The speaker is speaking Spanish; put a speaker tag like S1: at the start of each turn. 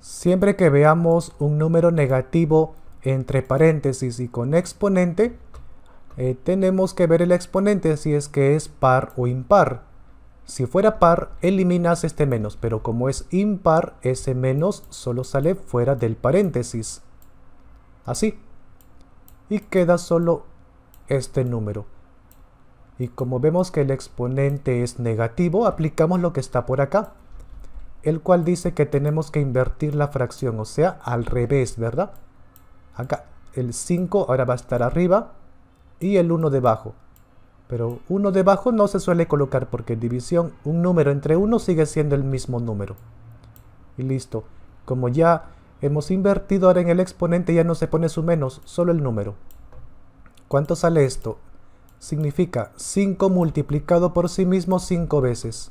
S1: Siempre que veamos un número negativo entre paréntesis y con exponente, eh, tenemos que ver el exponente si es que es par o impar. Si fuera par, eliminas este menos, pero como es impar, ese menos solo sale fuera del paréntesis. Así. Y queda solo este número. Y como vemos que el exponente es negativo, aplicamos lo que está por acá el cual dice que tenemos que invertir la fracción, o sea, al revés, ¿verdad? Acá el 5 ahora va a estar arriba y el 1 debajo. Pero 1 debajo no se suele colocar porque en división un número entre 1 sigue siendo el mismo número. Y listo. Como ya hemos invertido ahora en el exponente ya no se pone su menos, solo el número. ¿Cuánto sale esto? Significa 5 multiplicado por sí mismo 5 veces.